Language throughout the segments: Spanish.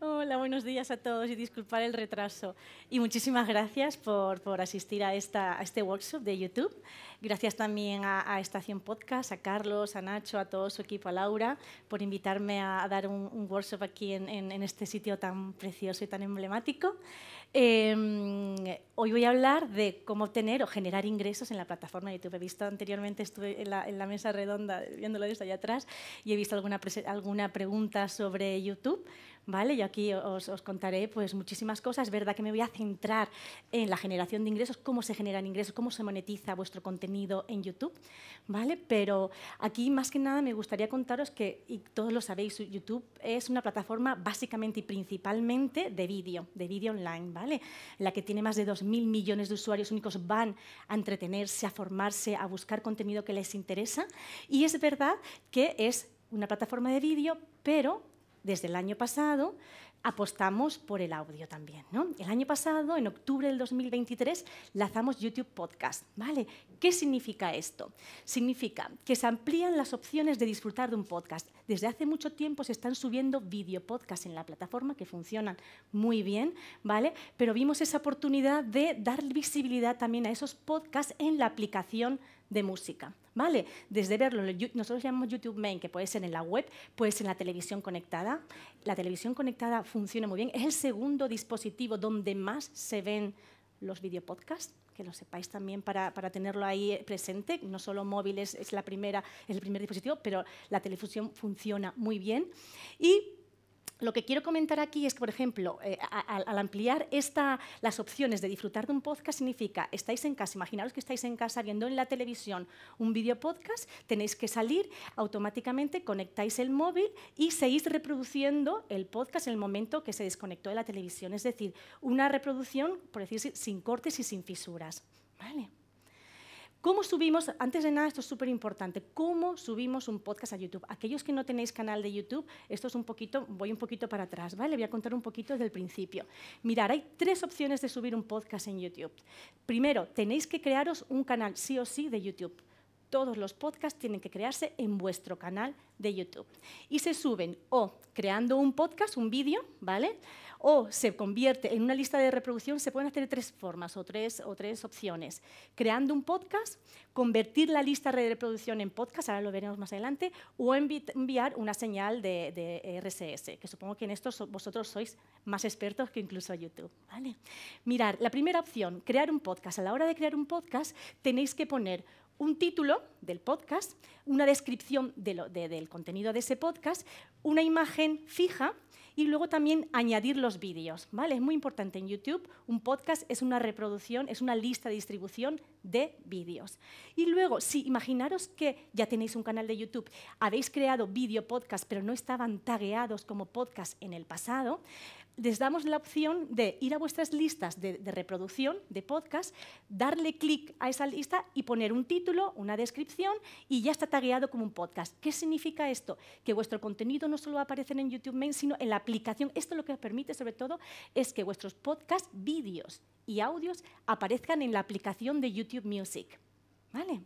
Hola, buenos días a todos y disculpar el retraso. Y muchísimas gracias por, asistir a, este workshop de YouTube. Gracias también a, Estación Podcast, a Carlos, a Nacho, a todo su equipo, a Laura, por invitarme a, dar un, workshop aquí en, este sitio tan precioso y tan emblemático. Em, hoy voy a hablar de cómo obtener o generar ingresos en la plataforma de YouTube. He visto anteriormente, estuve en la, mesa redonda viéndolo desde allá atrás y he visto alguna, alguna pregunta sobre YouTube. ¿vale? Yo aquí os, contaré pues, muchísimas cosas. Es verdad que me voy a centrar en la generación de ingresos, cómo se generan ingresos, cómo se monetiza vuestro contenido en YouTube, ¿vale? Pero aquí más que nada me gustaría contaros que, y todos lo sabéis, YouTube es una plataforma básicamente y principalmente de vídeo, de vídeo online, ¿vale? la que tiene más de 2.000 millones de usuarios únicos van a entretenerse, a formarse, a buscar contenido que les interesa. Y es verdad que es una plataforma de vídeo, pero desde el año pasado apostamos por el audio también. ¿no? El año pasado, en octubre del 2023, lanzamos YouTube Podcast. ¿vale? ¿Qué significa esto? Significa que se amplían las opciones de disfrutar de un podcast. Desde hace mucho tiempo se están subiendo video podcasts en la plataforma que funcionan muy bien, ¿vale? pero vimos esa oportunidad de dar visibilidad también a esos podcasts en la aplicación de música. ¿Vale? Desde verlo, nosotros llamamos YouTube Main, que puede ser en la web, puede ser en la televisión conectada. La televisión conectada funciona muy bien. Es el segundo dispositivo donde más se ven los videopodcasts que lo sepáis también para, tenerlo ahí eh, presente. No solo móviles es es el primer dispositivo, pero la televisión funciona muy bien. Y lo que quiero comentar aquí es que, por ejemplo, eh, al, ampliar esta, las opciones de disfrutar de un podcast significa, estáis en casa, imaginaos que estáis en casa viendo en la televisión un video podcast, tenéis que salir, automáticamente conectáis el móvil y seguís reproduciendo el podcast en el momento que se desconectó de la televisión. Es decir, una reproducción, por decir, sin cortes y sin fisuras. Vale. ¿Cómo subimos? Antes de nada, esto es súper importante. ¿Cómo subimos un podcast a YouTube? Aquellos que no tenéis canal de YouTube, esto es un poquito, voy un poquito para atrás, ¿vale? Voy a contar un poquito desde el principio. Mirad, hay tres opciones de subir un podcast en YouTube. Primero, tenéis que crearos un canal sí o sí de YouTube todos los podcasts tienen que crearse en vuestro canal de YouTube. Y se suben o creando un podcast, un vídeo, ¿vale? O se convierte en una lista de reproducción, se pueden hacer tres formas o tres, o tres opciones. Creando un podcast, convertir la lista de reproducción en podcast, ahora lo veremos más adelante, o enviar una señal de, RSS, que supongo que en esto vosotros sois más expertos que incluso YouTube, ¿vale? Mirar, la primera opción, crear un podcast. A la hora de crear un podcast tenéis que poner un título del podcast, una descripción del contenido de ese podcast, una imagen fija y luego también añadir los vídeos. Es muy importante en YouTube, un podcast es una reproducción, es una lista de distribución de vídeos. Y luego, si imaginaros que ya tenéis un canal de YouTube, habéis creado vídeo podcast, pero no estaban tagueados como podcast en el pasado, les damos la opción de ir a vuestras listas de, reproducción de podcast, darle clic a esa lista y poner un título, una descripción y ya está tagueado como un podcast. ¿Qué significa esto? Que vuestro contenido no solo va a aparecer en YouTube Main, sino en la aplicación. Esto lo que permite sobre todo es que vuestros podcast vídeos y audios aparezcan en la aplicación de YouTube Music. ¿Vale?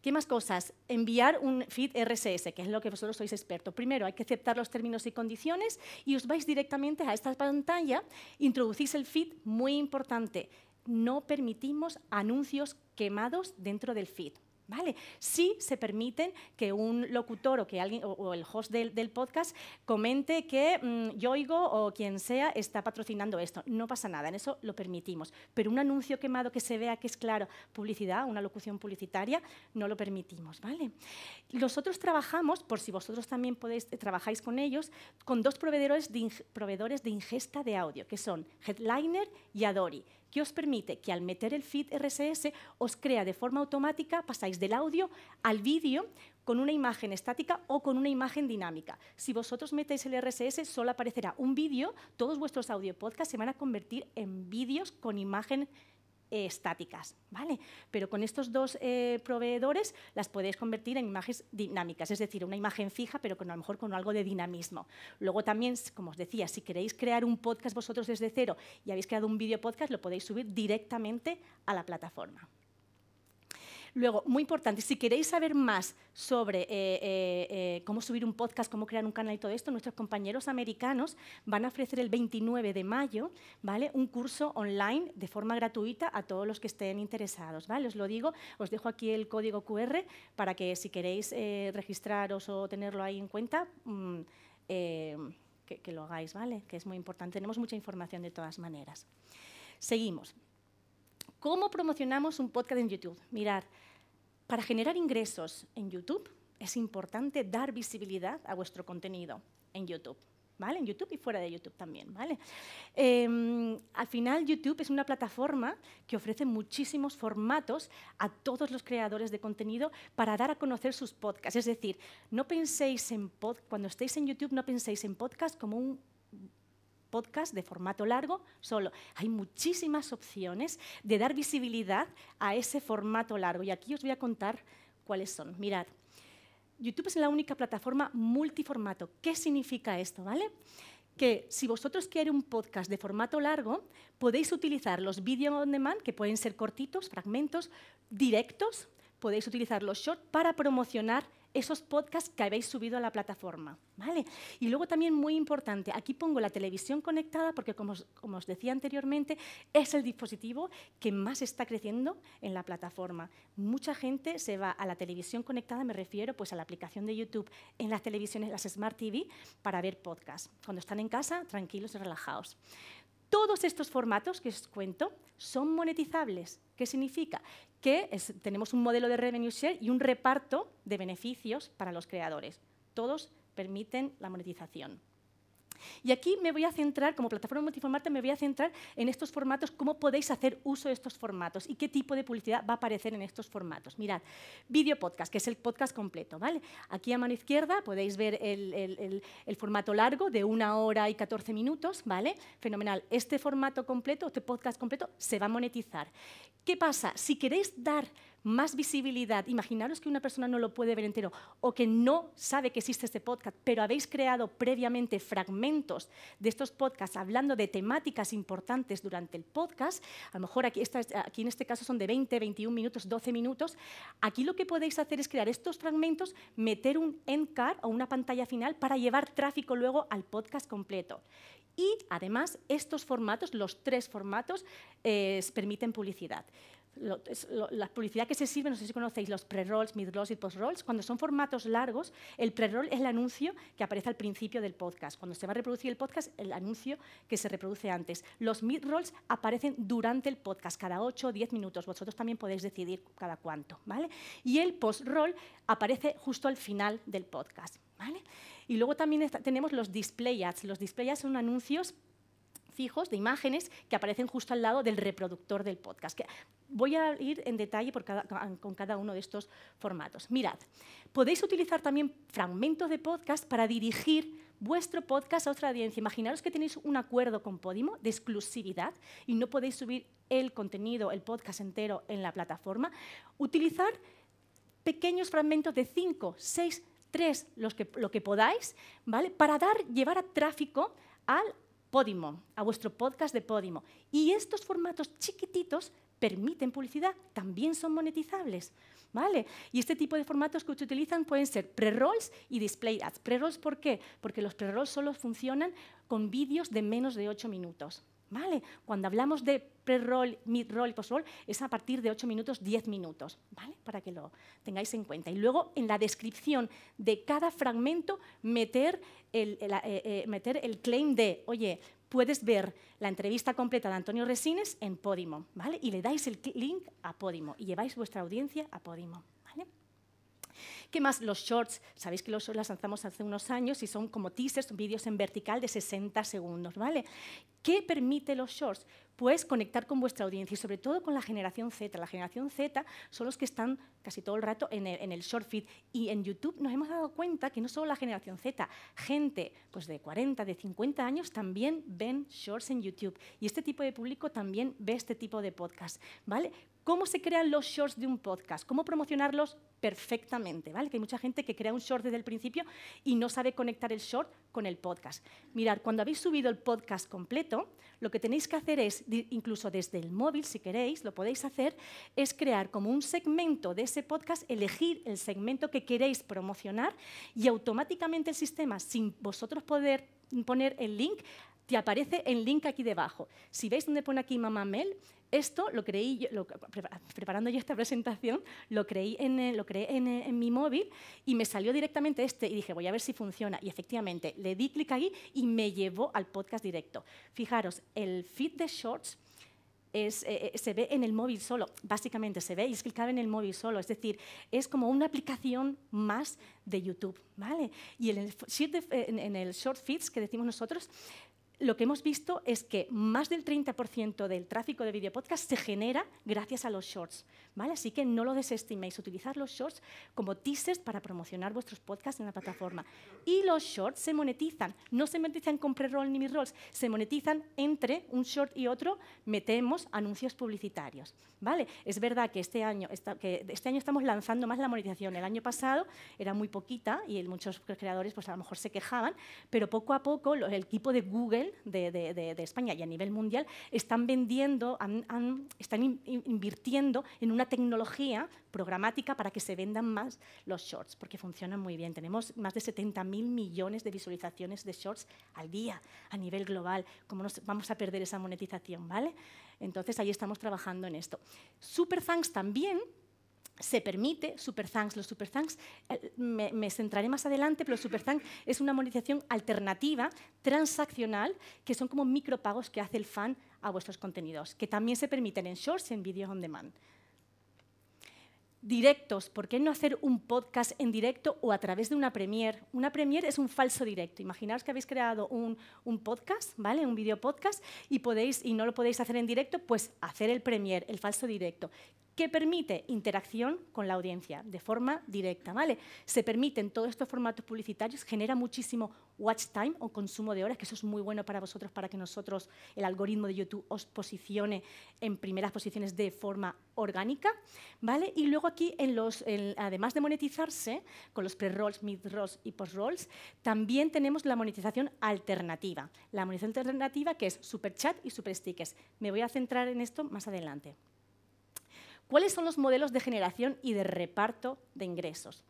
¿Qué más cosas? Enviar un feed RSS, que es lo que vosotros sois expertos. Primero, hay que aceptar los términos y condiciones y os vais directamente a esta pantalla, introducís el feed, muy importante. No permitimos anuncios quemados dentro del feed. ¿Vale? Sí se permiten que un locutor o que alguien o, el host del, podcast comente que mm, Yoigo o quien sea está patrocinando esto. No pasa nada, en eso lo permitimos. Pero un anuncio quemado que se vea que es claro publicidad, una locución publicitaria, no lo permitimos, ¿vale? Nosotros trabajamos, por si vosotros también podéis, eh, trabajáis con ellos, con dos proveedores de, proveedores de ingesta de audio, que son Headliner y Adori que os permite que al meter el feed RSS os crea de forma automática, pasáis del audio al vídeo con una imagen estática o con una imagen dinámica. Si vosotros metéis el RSS, solo aparecerá un vídeo, todos vuestros audio podcast se van a convertir en vídeos con imagen eh, estáticas, ¿vale? Pero con estos dos eh, proveedores las podéis convertir en imágenes dinámicas, es decir, una imagen fija, pero con a lo mejor con algo de dinamismo. Luego también, como os decía, si queréis crear un podcast vosotros desde cero y habéis creado un video podcast, lo podéis subir directamente a la plataforma. Luego, muy importante, si queréis saber más sobre eh, eh, eh, cómo subir un podcast, cómo crear un canal y todo esto, nuestros compañeros americanos van a ofrecer el 29 de mayo ¿vale? un curso online de forma gratuita a todos los que estén interesados. ¿vale? Os lo digo, os dejo aquí el código QR para que si queréis registraros o tenerlo ahí en cuenta, mm, que, lo hagáis, ¿vale? Que es muy importante. Tenemos mucha información de todas maneras. Seguimos. ¿Cómo promocionamos un podcast en YouTube? Mirar, para generar ingresos en YouTube es importante dar visibilidad a vuestro contenido en YouTube. ¿Vale? En YouTube y fuera de YouTube también, ¿vale? Em, al final, YouTube es una plataforma que ofrece muchísimos formatos a todos los creadores de contenido para dar a conocer sus podcasts. Es decir, no penséis en pod cuando estéis en YouTube, no penséis en podcast como un podcast de formato largo solo. Hay muchísimas opciones de dar visibilidad a ese formato largo y aquí os voy a contar cuáles son. Mirad, YouTube es la única plataforma multiformato. ¿Qué significa esto? ¿Vale? que si vosotros queréis un podcast de formato largo, podéis utilizar los video on demand, que pueden ser cortitos, fragmentos, directos, podéis utilizar los short para promocionar esos podcasts que habéis subido a la plataforma. ¿vale? Y luego también muy importante, aquí pongo la televisión conectada porque como os, decía anteriormente, es el dispositivo que más está creciendo en la plataforma. Mucha gente se va a la televisión conectada, me refiero pues a la aplicación de YouTube, en las televisiones, las Smart TV, para ver podcasts. Cuando están en casa, tranquilos y relajados. Todos estos formatos que os cuento son monetizables. ¿Qué significa? que tenemos un modelo de revenue share y un reparto de beneficios para los creadores. Todos permiten la monetización. Y aquí me voy a centrar, como plataforma multiformata, me voy a centrar en estos formatos, cómo podéis hacer uso de estos formatos y qué tipo de publicidad va a aparecer en estos formatos. Mirad, video podcast, que es el podcast completo, ¿vale? Aquí a mano izquierda podéis ver el, formato largo de una hora y 14 minutos, ¿vale? Fenomenal. Este formato completo, este podcast completo, se va a monetizar. ¿Qué pasa? Si queréis dar más visibilidad. Imaginaros que una persona no lo puede ver entero o que no sabe que existe este podcast, pero habéis creado previamente fragmentos de estos podcasts hablando de temáticas importantes durante el podcast. A lo mejor aquí, en este caso son de 20, 21 minutos, 12 minutos. Aquí lo que podéis hacer es crear estos fragmentos, meter un end card o una pantalla final para llevar tráfico luego al podcast completo. Y además estos formatos, los tres formatos, eh, permiten publicidad la publicidad que se sirve, no sé si conocéis los pre-rolls, mid-rolls y post-rolls, cuando son formatos largos, el pre-roll es el anuncio que aparece al principio del podcast. Cuando se va a reproducir el podcast, el anuncio que se reproduce antes. Los mid-rolls aparecen durante el podcast, cada 8 o 10 minutos. Vosotros también podéis decidir cada cuánto. ¿vale? Y el post-roll aparece justo al final del podcast. ¿vale? Y luego también tenemos los display ads. Los display ads son anuncios fijos, de imágenes, que aparecen justo al lado del reproductor del podcast. voy a ir en detalle por cada, con cada uno de estos formatos. Mirad, podéis utilizar también fragmentos de podcast para dirigir vuestro podcast a otra audiencia. Imaginaros que tenéis un acuerdo con Podimo de exclusividad y no podéis subir el contenido, el podcast entero en la plataforma. Utilizar pequeños fragmentos de 5, 6, 3, los que, lo que podáis, ¿vale? Para dar, llevar a tráfico al Podimo, a vuestro podcast de Podimo. Y estos formatos chiquititos permiten publicidad, también son monetizables. Y este tipo de formatos que utilizan pueden ser pre-rolls y display ads. ¿Pre-rolls por qué? Porque los pre-rolls solo funcionan con vídeos de menos de 8 minutos. Cuando hablamos de pre-roll, mid-roll y post-roll, es a partir de 8 minutos, 10 minutos, ¿vale? Para que lo tengáis en cuenta. Y luego, en la descripción de cada fragmento, meter el, eh, eh, meter el claim de, oye, puedes ver la entrevista completa de Antonio Resines en Podimo, ¿vale? Y le dais el link a Podimo y lleváis vuestra audiencia a Podimo, ¿Qué más? Los shorts. Sabéis que los lanzamos hace unos años y son como teasers, vídeos en vertical de 60 segundos, ¿vale? ¿Qué permite los shorts? Pues conectar con vuestra audiencia y sobre todo con la generación Z. La generación Z son los que están casi todo el rato en el, short feed y en YouTube nos hemos dado cuenta que no solo la generación Z, gente pues de 40, de 50 años también ven shorts en YouTube y este tipo de público también ve este tipo de podcast, ¿vale? ¿Cómo se crean los shorts de un podcast? ¿Cómo promocionarlos perfectamente? ¿vale? Que hay mucha gente que crea un short desde el principio y no sabe conectar el short con el podcast. Mirad, cuando habéis subido el podcast completo, lo que tenéis que hacer es, incluso desde el móvil, si queréis, lo podéis hacer, es crear como un segmento de ese podcast, elegir el segmento que queréis promocionar y automáticamente el sistema, sin vosotros poder poner el link, te aparece el link aquí debajo. Si veis donde pone aquí Mamá esto lo creí, preparando yo esta presentación, lo, creí en, eh, lo creé eh, en, mi móvil y me salió directamente este y dije, voy a ver si funciona. Y efectivamente, le di clic aquí y me llevó al podcast directo. Fijaros, el feed de Shorts eh, se ve en el móvil solo, básicamente se ve y es clicado en el móvil solo, es decir, es como una aplicación más de YouTube, ¿vale? Y en el, en el Short Feeds que decimos nosotros, lo que hemos visto es que más del 30% del tráfico de videopodcast se genera gracias a los shorts, ¿vale? Así que no lo desestiméis, utilizar los shorts como teasers para promocionar vuestros podcasts en la plataforma. Y los shorts se monetizan, no se monetizan con pre-roll ni mis rolls se monetizan entre un short y otro, metemos anuncios publicitarios, ¿vale? Es verdad que este año, que este año estamos lanzando más la monetización, el año pasado era muy poquita y muchos creadores pues a lo mejor se quejaban, pero poco a poco el equipo de Google de, España y a nivel mundial están vendiendo, están invirtiendo en una tecnología programática para que se vendan más los shorts, porque funcionan muy bien. Tenemos más de 70.000 millones de visualizaciones de shorts al día a nivel global. ¿Cómo vamos a perder esa monetización? ¿vale? Entonces ahí estamos trabajando en esto. Super Thanks también se permite super thanks. Los super thanks, eh, me, centraré más adelante, pero los super thanks es una monetización alternativa, transaccional, que son como micropagos que hace el fan a vuestros contenidos, que también se permiten en shorts y en videos on demand. Directos, ¿por qué no hacer un podcast en directo o a través de una premiere? Una premiere es un falso directo. Imaginaos que habéis creado un, podcast, ¿vale? Un video podcast y podéis y no lo podéis hacer en directo, pues hacer el premiere, el falso directo que permite interacción con la audiencia de forma directa, ¿vale? Se permiten todos estos formatos publicitarios, genera muchísimo watch time o consumo de horas, que eso es muy bueno para vosotros, para que nosotros, el algoritmo de YouTube, os posicione en primeras posiciones de forma orgánica, ¿vale? Y luego aquí, además de monetizarse con los pre-rolls, mid-rolls y post-rolls, también tenemos la monetización alternativa. La monetización alternativa que es super chat y super stickers. Me voy a centrar en esto más adelante. ¿Cuáles son los modelos de generación y de reparto de ingresos?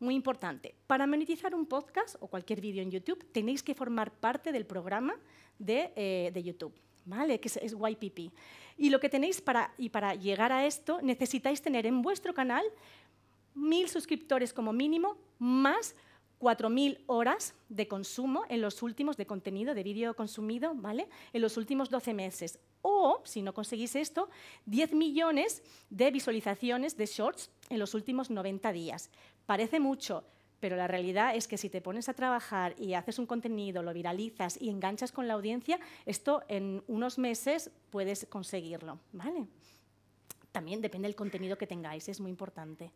Muy importante, para monetizar un podcast o cualquier vídeo en YouTube tenéis que formar parte del programa de, eh, YouTube, ¿vale? que es, YPP. Y lo que tenéis para, y para llegar a esto necesitáis tener en vuestro canal mil suscriptores como mínimo, más 4.000 horas de consumo en los últimos de contenido de vídeo consumido, ¿vale? En los últimos 12 meses. O, si no conseguís esto, 10 millones de visualizaciones de shorts en los últimos 90 días. Parece mucho, pero la realidad es que si te pones a trabajar y haces un contenido, lo viralizas y enganchas con la audiencia, esto en unos meses puedes conseguirlo, ¿vale? También depende del contenido que tengáis, es muy importante.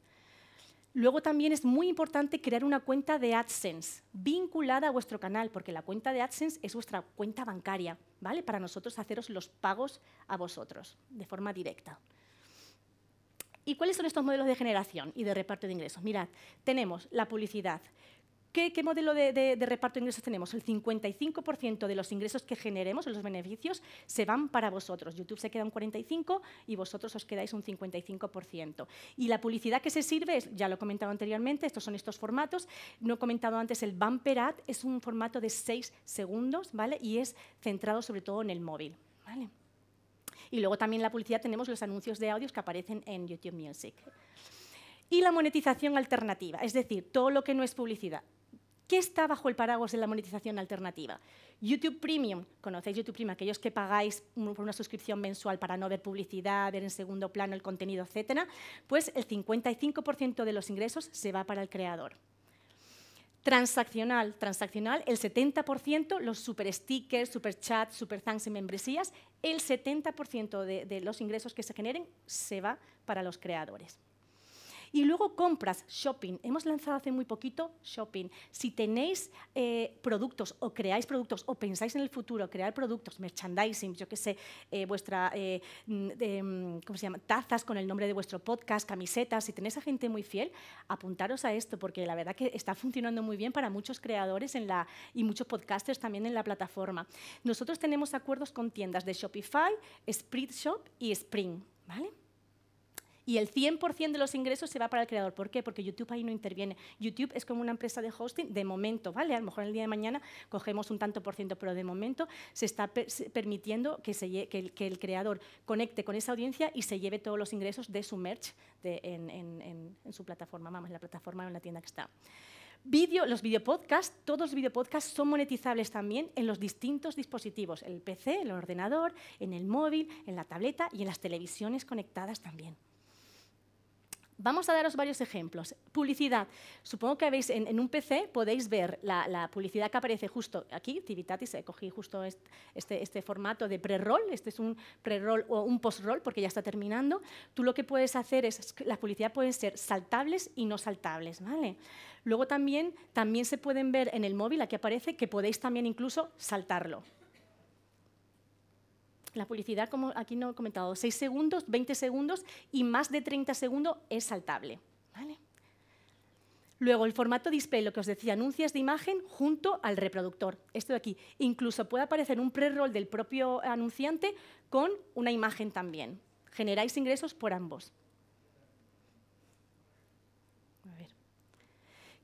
Luego también es muy importante crear una cuenta de AdSense vinculada a vuestro canal, porque la cuenta de AdSense es vuestra cuenta bancaria, ¿vale? Para nosotros haceros los pagos a vosotros de forma directa. ¿Y cuáles son estos modelos de generación y de reparto de ingresos? Mirad, tenemos la publicidad, ¿Qué, modelo de, reparto de ingresos tenemos? El 55% de los ingresos que generemos, los beneficios, se van para vosotros. YouTube se queda un 45% y vosotros os quedáis un 55%. Y la publicidad que se sirve, ya lo he comentado anteriormente, estos son estos formatos. No he comentado antes el bumper ad, es un formato de 6 segundos, ¿vale? Y es centrado sobre todo en el móvil, Y luego también la publicidad tenemos los anuncios de audios que aparecen en YouTube Music. Y la monetización alternativa, es decir, todo lo que no es publicidad. ¿Qué está bajo el paraguas de la monetización alternativa? YouTube Premium, conocéis YouTube Premium, aquellos que pagáis por una suscripción mensual para no ver publicidad, ver en segundo plano el contenido, etcétera, pues el 55% de los ingresos se va para el creador. Transaccional, transaccional, el 70%, los super stickers, super chats, super thanks y membresías, el 70% de, de los ingresos que se generen se va para los creadores. Y luego compras, shopping. Hemos lanzado hace muy poquito shopping. Si tenéis eh, productos o creáis productos o pensáis en el futuro crear productos, merchandising, yo qué sé, eh, vuestra, eh, mm, mm, ¿cómo se llama? Tazas con el nombre de vuestro podcast, camisetas, si tenéis a gente muy fiel, apuntaros a esto porque la verdad que está funcionando muy bien para muchos creadores en la, y muchos podcasters también en la plataforma. Nosotros tenemos acuerdos con tiendas de Shopify, Shop y Spring, ¿vale? y el 100% de los ingresos se va para el creador. ¿Por qué? Porque YouTube ahí no interviene. YouTube es como una empresa de hosting de momento, ¿vale? A lo mejor el día de mañana cogemos un tanto por ciento, pero de momento se está permitiendo que, que, el, creador conecte con esa audiencia y se lleve todos los ingresos de su merch en, su plataforma, vamos, en la plataforma o en la tienda que está. Video, los videopodcasts, todos los videopodcasts son monetizables también en los distintos dispositivos, el PC, el ordenador, en el móvil, en la tableta y en las televisiones conectadas también. Vamos a daros varios ejemplos. Publicidad. Supongo que habéis, en, un PC podéis ver la, publicidad que aparece justo aquí, Tivitatis, eh, cogí justo este, este, formato de pre-roll, este es un pre-roll o un post-roll porque ya está terminando. Tú lo que puedes hacer es, la publicidad pueden ser saltables y no saltables, ¿vale? Luego también, también se pueden ver en el móvil, aquí aparece, que podéis también incluso saltarlo. La publicidad, como aquí no he comentado, 6 segundos, 20 segundos y más de 30 segundos es saltable. Luego, el formato display, lo que os decía, anuncias de imagen junto al reproductor. Esto de aquí. Incluso puede aparecer un pre-roll del propio anunciante con una imagen también. Generáis ingresos por ambos.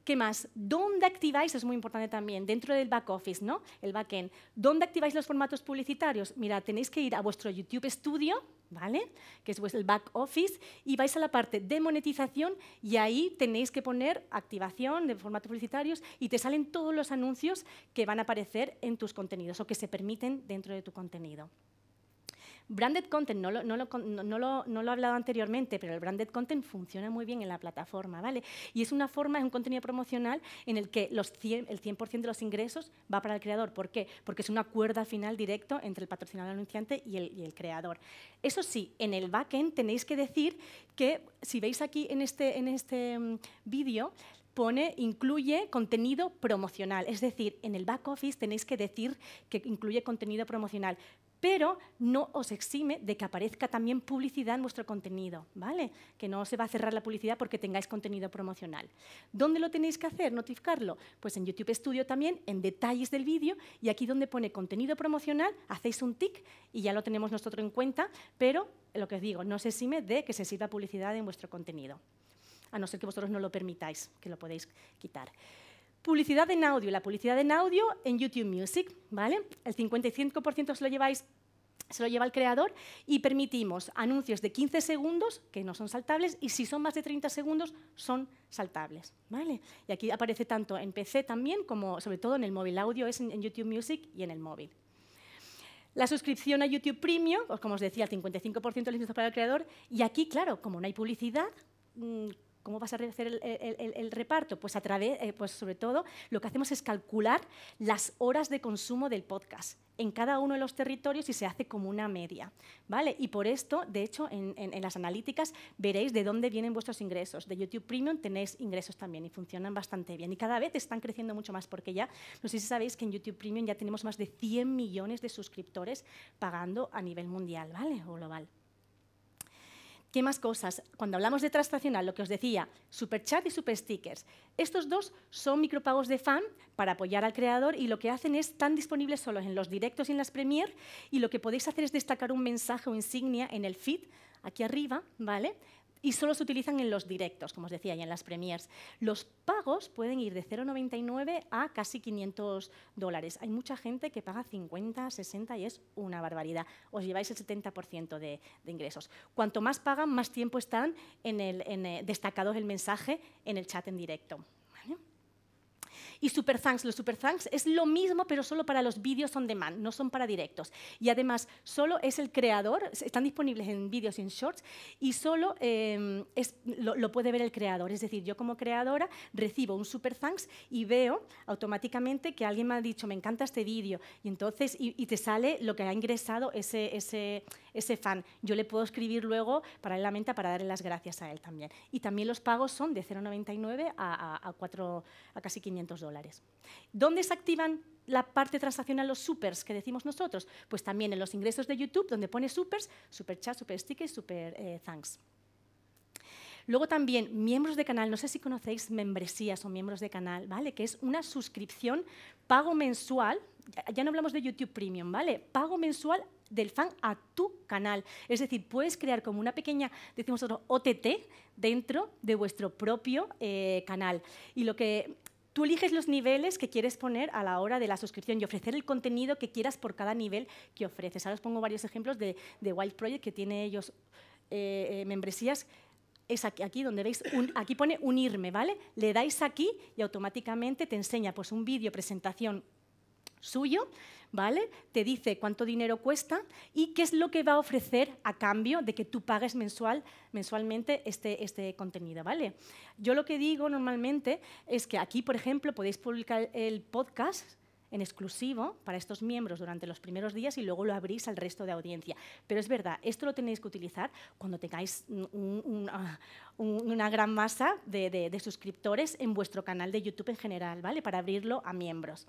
¿Qué más? ¿Dónde activáis? Es muy importante también, dentro del back office, ¿no? El backend. ¿Dónde activáis los formatos publicitarios? Mira, tenéis que ir a vuestro YouTube Studio, ¿vale? Que es el back office, y vais a la parte de monetización y ahí tenéis que poner activación de formatos publicitarios y te salen todos los anuncios que van a aparecer en tus contenidos o que se permiten dentro de tu contenido. Branded content, no lo, he hablado anteriormente, pero el branded content funciona muy bien en la plataforma, ¿vale? Y es una forma, es un contenido promocional en el que el 100% de los ingresos va para el creador. ¿Por qué? Porque es una cuerda final directo entre el patrocinador anunciante y el, creador. Eso sí, en el backend tenéis que decir que, si veis aquí en este, en este mm, vídeo, pone incluye contenido promocional. Es decir, en el back office tenéis que decir que incluye contenido promocional pero no os exime de que aparezca también publicidad en vuestro contenido, ¿vale? Que no se va a cerrar la publicidad porque tengáis contenido promocional. ¿Dónde lo tenéis que hacer, notificarlo? Pues en YouTube Studio también, en detalles del vídeo, y aquí donde pone contenido promocional, hacéis un tick y ya lo tenemos nosotros en cuenta, pero lo que os digo, no os exime de que se sirva publicidad en vuestro contenido, a no ser que vosotros no lo permitáis, que lo podéis quitar. Publicidad en audio. La publicidad en audio en YouTube Music, ¿vale? El 55% se lo lleváis se lo lleva el creador y permitimos anuncios de 15 segundos que no son saltables y si son más de 30 segundos son saltables. ¿vale? Y aquí aparece tanto en PC también como sobre todo en el móvil. audio es en, YouTube Music y en el móvil. La suscripción a YouTube Premium, pues, como os decía, el 55% licencias para el creador. Y aquí, claro, como no hay publicidad, mm, ¿Cómo vas a hacer el, reparto? Pues, a través, eh, pues sobre todo lo que hacemos es calcular las horas de consumo del podcast en cada uno de los territorios y se hace como una media. ¿vale? Y por esto, de hecho, en, en, las analíticas veréis de dónde vienen vuestros ingresos. De YouTube Premium tenéis ingresos también y funcionan bastante bien. Y cada vez están creciendo mucho más porque ya, no sé si sabéis que en YouTube Premium ya tenemos más de 100 millones de suscriptores pagando a nivel mundial, ¿vale? O global. ¿Qué más cosas? Cuando hablamos de transaccional, lo que os decía, Super Chat y super stickers. Estos dos son micropagos de fan para apoyar al creador y lo que hacen es están disponibles solo en los directos y en las premier y lo que podéis hacer es destacar un mensaje o insignia en el feed aquí arriba, ¿vale? y solo se utilizan en los directos, como os decía, y en las premiers. Los pagos pueden ir de 0,99 a casi 500 dólares. Hay mucha gente que paga 50, 60 y es una barbaridad. Os lleváis el 70% de, de, ingresos. Cuanto más pagan, más tiempo están en el, en, eh, destacados el mensaje en el chat en directo. Y Super Thanks, los Super Thanks es lo mismo, pero solo para los vídeos on demand, no son para directos. Y además, solo es el creador, están disponibles en vídeos y en shorts, y solo em, es, lo, puede ver el creador. Es decir, yo como creadora recibo un Super Thanks y veo automáticamente que alguien me ha dicho, me encanta este vídeo, y entonces, y, te sale lo que ha ingresado ese, ese, ese fan. Yo le puedo escribir luego paralelamente para darle las gracias a él también. Y también los pagos son de 0,99 a, a, a casi 500 dólares. ¿Dónde se activan la parte transaccional, los supers que decimos nosotros? Pues también en los ingresos de YouTube, donde pone supers, super chat, eh, super stickers, super thanks. Luego también miembros de canal, no sé si conocéis membresías o miembros de canal, ¿vale? Que es una suscripción pago mensual, ya no hablamos de YouTube Premium, ¿vale? Pago mensual del fan a tu canal. Es decir, puedes crear como una pequeña, decimos nosotros, OTT dentro de vuestro propio eh, canal. Y lo que Tú eliges los niveles que quieres poner a la hora de la suscripción y ofrecer el contenido que quieras por cada nivel que ofreces. Ahora os pongo varios ejemplos de, de Wild Project que tiene ellos eh, eh, membresías es aquí, donde veis, aquí pone unirme, ¿vale? Le dais aquí y automáticamente te enseña pues un vídeo, presentación, suyo, ¿vale? Te dice cuánto dinero cuesta y qué es lo que va a ofrecer a cambio de que tú pagues mensualmente este, este, contenido, ¿vale? Yo lo que digo normalmente es que aquí, por ejemplo, podéis publicar el podcast en exclusivo para estos miembros durante los primeros días y luego lo abrís al resto de audiencia. Pero es verdad, esto lo tenéis que utilizar cuando tengáis ah, una, gran masa de suscriptores en vuestro canal de YouTube en general, ¿vale? Para abrirlo a miembros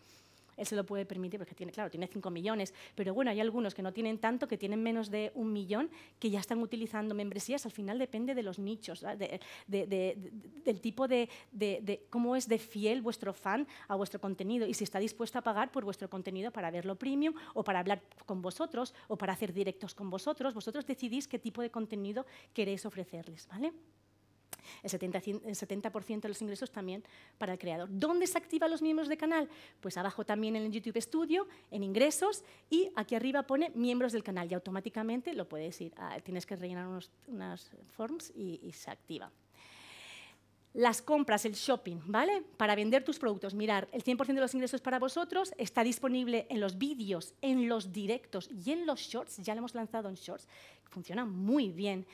él se lo puede permitir porque tiene, claro, tiene 5 millones, pero bueno, hay algunos que no tienen tanto, que tienen menos de un millón, que ya están utilizando membresías, al final depende de los nichos, de, del tipo de, cómo es de fiel vuestro fan a vuestro contenido y si está dispuesto a pagar por vuestro contenido para verlo premium o para hablar con vosotros o para hacer directos con vosotros, vosotros decidís qué tipo de contenido queréis ofrecerles, ¿vale? El 70%, de los ingresos también para el creador. ¿Dónde se activan los miembros de canal? Pues abajo también en el YouTube Studio, en ingresos, y aquí arriba pone miembros del canal y automáticamente lo puedes ir, tienes que rellenar unos, unas forms y, y se activa las compras, el shopping, ¿vale? Para vender tus productos. Mirar, el 100% de los ingresos para vosotros está disponible en los vídeos, en los directos y en los shorts. Ya lo hemos lanzado en shorts. Funciona muy bien.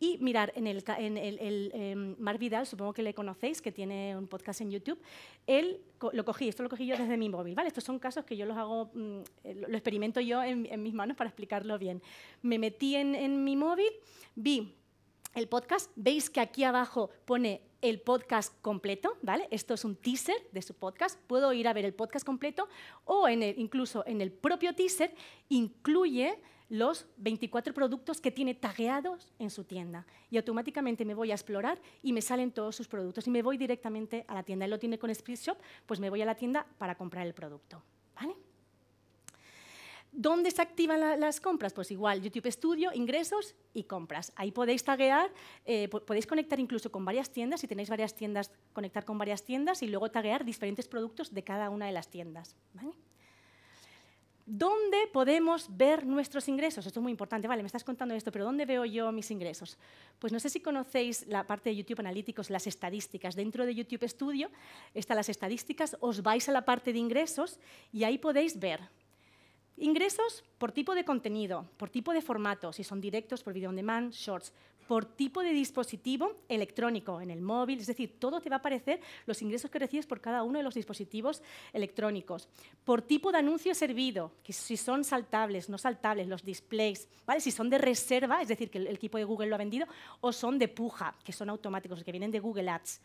Y mirar en el, en el, em, Mar Vidal, supongo que le conocéis, que tiene un podcast en YouTube, él lo cogí, esto lo cogí yo desde mi móvil, ¿vale? Estos son casos que yo los hago, mm, eh, lo experimento yo en, mis manos para explicarlo bien. Me metí en, mi móvil, vi el podcast, veis que aquí abajo pone el podcast completo, ¿vale? Esto es un teaser de su podcast. Puedo ir a ver el podcast completo o en el, incluso en el propio teaser incluye los 24 productos que tiene tagueados en su tienda. Y automáticamente me voy a explorar y me salen todos sus productos. Y me voy directamente a la tienda. Él lo tiene con Split Shop, pues me voy a la tienda para comprar el producto. ¿Vale? ¿Dónde se activan las compras? Pues igual, YouTube Studio, ingresos y compras. Ahí podéis taguear, eh, podéis conectar incluso con varias tiendas, si tenéis varias tiendas, conectar con varias tiendas y luego taguear diferentes productos de cada una de las tiendas. ¿vale? ¿Dónde podemos ver nuestros ingresos? Esto es muy importante, vale, me estás contando esto, pero ¿dónde veo yo mis ingresos? Pues no sé si conocéis la parte de YouTube Analytics, las estadísticas. Dentro de YouTube Studio están las estadísticas, os vais a la parte de ingresos y ahí podéis ver ingresos por tipo de contenido, por tipo de formato, si son directos, por video on demand, shorts, por tipo de dispositivo electrónico, en el móvil, es decir, todo te va a aparecer los ingresos que recibes por cada uno de los dispositivos electrónicos, por tipo de anuncio servido, que si son saltables, no saltables, los displays, ¿vale? si son de reserva, es decir, que el equipo de Google lo ha vendido, o son de puja, que son automáticos, que vienen de Google Ads,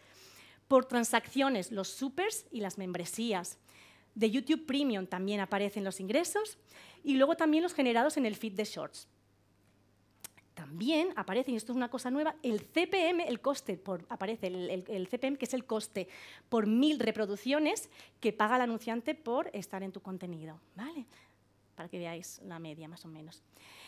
por transacciones, los supers y las membresías. De YouTube Premium también aparecen los ingresos y luego también los generados en el feed de Shorts también aparece, y esto es una cosa nueva, el CPM, el coste, por, aparece el, CPM, que es el coste por mil reproducciones que paga el anunciante por estar en tu contenido, ¿vale? Para que veáis la media, más o menos.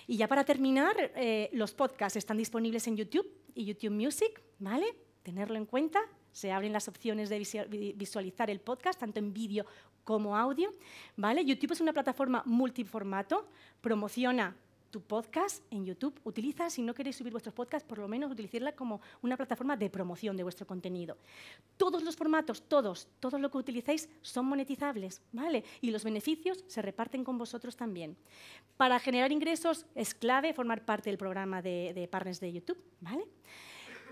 Y ya para terminar, eh, los podcasts están disponibles en YouTube y YouTube Music, ¿vale? Tenerlo en cuenta. Se abren las opciones de visualizar el podcast, tanto en vídeo como audio, ¿vale? YouTube es una plataforma multiformato, promociona tu podcast en YouTube. Utiliza, si no queréis subir vuestros podcasts, por lo menos utilizarla como una plataforma de promoción de vuestro contenido. Todos los formatos, todos, todo lo que utilizáis son monetizables, ¿vale? Y los beneficios se reparten con vosotros también. Para generar ingresos es clave formar parte del programa de, partners de YouTube, ¿vale?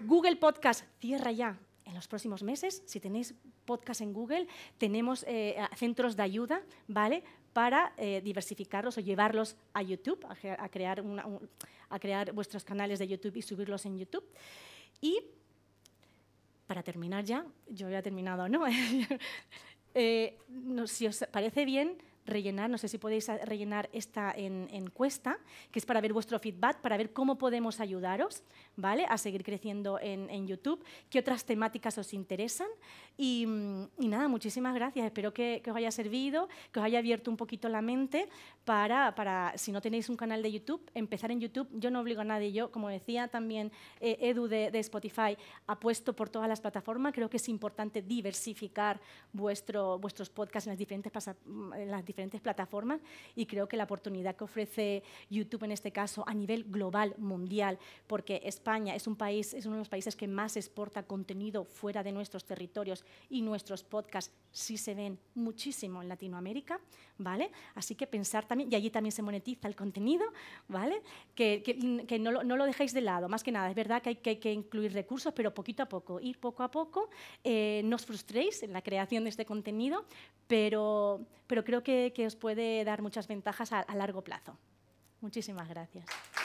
Google Podcast cierra ya, en los próximos meses, si tenéis podcast en Google, tenemos eh, centros de ayuda, ¿vale? para eh, diversificarlos o llevarlos a YouTube, a, crear vuestros canales de YouTube y subirlos en YouTube. Y para terminar ya, yo ya he terminado, ¿no? Eh, si os parece bien, rellenar, no sé si podéis ah, rellenar esta encuesta, que es para ver vuestro feedback, para ver cómo podemos ayudaros ¿vale? a seguir creciendo en, YouTube, qué otras temáticas os interesan. Y, mm, nada, muchísimas gracias. Espero que, os haya servido, que os haya abierto un poquito la mente para, para, si no tenéis un canal de YouTube, empezar en YouTube. Yo no obligo a nadie. Yo, como decía también eh, Edu de, de Spotify, apuesto por todas las plataformas. Creo que es importante diversificar vuestro, vuestros podcasts en las diferentes, diferentes plataformas y creo que la oportunidad que ofrece YouTube en este caso a nivel global, mundial, porque España es un país, es uno de los países que más exporta contenido fuera de nuestros territorios y nuestros podcasts sí se ven muchísimo en Latinoamérica, ¿vale? Así que pensar también, y allí también se monetiza el contenido, ¿vale? Que, que, no, lo, no, lo, dejéis de lado, más que nada, es verdad que hay que, incluir recursos, pero poquito a poco, ir poco a poco, eh, no os frustréis en la creación de este contenido, pero, pero creo que que, os puede dar muchas ventajas a largo plazo. Muchísimas gracias.